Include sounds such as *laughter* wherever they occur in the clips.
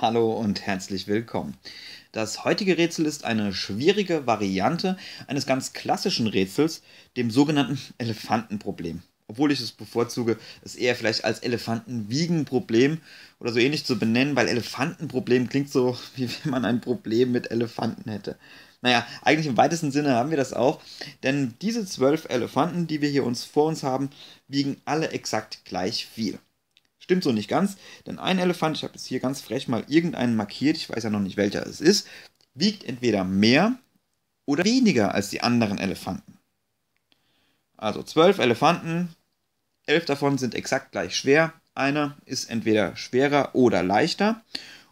Hallo und herzlich willkommen. Das heutige Rätsel ist eine schwierige Variante eines ganz klassischen Rätsels, dem sogenannten *laughs* Elefantenproblem. Obwohl ich es bevorzuge, es eher vielleicht als Elefantenwiegenproblem oder so ähnlich zu benennen, weil Elefantenproblem klingt so, *laughs* wie wenn man ein Problem mit Elefanten hätte. Naja, eigentlich im weitesten Sinne haben wir das auch, denn diese zwölf Elefanten, die wir hier uns vor uns haben, wiegen alle exakt gleich viel. Stimmt so nicht ganz, denn ein Elefant, ich habe jetzt hier ganz frech mal irgendeinen markiert, ich weiß ja noch nicht welcher es ist, wiegt entweder mehr oder weniger als die anderen Elefanten. Also zwölf Elefanten, elf davon sind exakt gleich schwer, einer ist entweder schwerer oder leichter.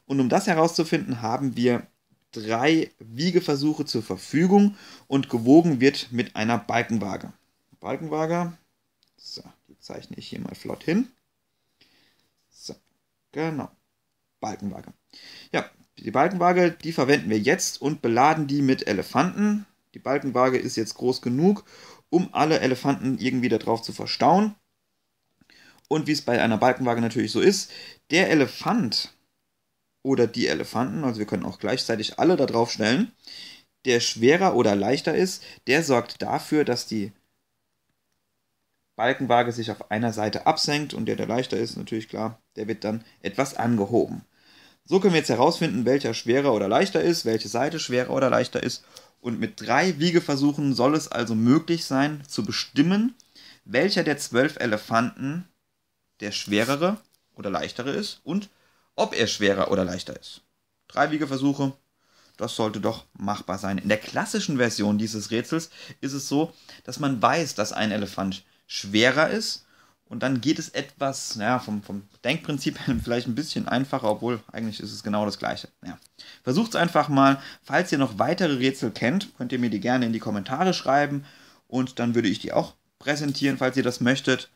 Und um das herauszufinden, haben wir drei Wiegeversuche zur Verfügung und gewogen wird mit einer Balkenwaage. Balkenwaage, so, die zeichne ich hier mal flott hin. So, genau. Balkenwaage. Ja, die Balkenwaage, die verwenden wir jetzt und beladen die mit Elefanten. Die Balkenwaage ist jetzt groß genug, um alle Elefanten irgendwie darauf zu verstauen. Und wie es bei einer Balkenwaage natürlich so ist, der Elefant oder die Elefanten, also wir können auch gleichzeitig alle da drauf stellen, der schwerer oder leichter ist, der sorgt dafür, dass die Balkenwaage sich auf einer Seite absenkt und der, der leichter ist, natürlich klar, der wird dann etwas angehoben. So können wir jetzt herausfinden, welcher schwerer oder leichter ist, welche Seite schwerer oder leichter ist. Und mit drei Wiegeversuchen soll es also möglich sein, zu bestimmen, welcher der zwölf Elefanten der schwerere oder leichtere ist und ob er schwerer oder leichter ist. Drei Wiegeversuche, das sollte doch machbar sein. In der klassischen Version dieses Rätsels ist es so, dass man weiß, dass ein Elefant schwerer ist. Und dann geht es etwas, naja, vom, vom Denkprinzip *laughs* her vielleicht ein bisschen einfacher, obwohl eigentlich ist es genau das Gleiche. Ja. Versucht es einfach mal. Falls ihr noch weitere Rätsel kennt, könnt ihr mir die gerne in die Kommentare schreiben und dann würde ich die auch präsentieren, falls ihr das möchtet.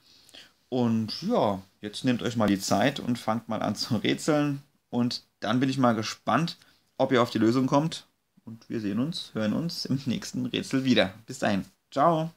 Und ja, jetzt nehmt euch mal die Zeit und fangt mal an zu rätseln. Und dann bin ich mal gespannt, ob ihr auf die Lösung kommt. Und wir sehen uns, hören uns im nächsten Rätsel wieder. Bis dahin. Ciao.